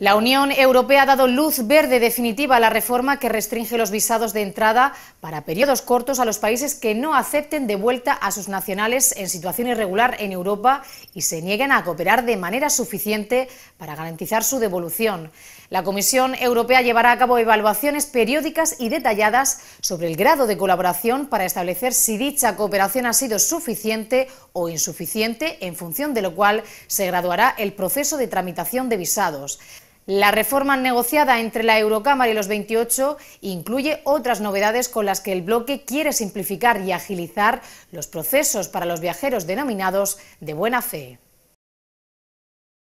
La Unión Europea ha dado luz verde definitiva a la reforma que restringe los visados de entrada para periodos cortos a los países que no acepten de vuelta a sus nacionales en situación irregular en Europa y se nieguen a cooperar de manera suficiente para garantizar su devolución. La Comisión Europea llevará a cabo evaluaciones periódicas y detalladas sobre el grado de colaboración para establecer si dicha cooperación ha sido suficiente o insuficiente, en función de lo cual se graduará el proceso de tramitación de visados. La reforma negociada entre la Eurocámara y los 28 incluye otras novedades con las que el bloque quiere simplificar y agilizar los procesos para los viajeros denominados de buena fe.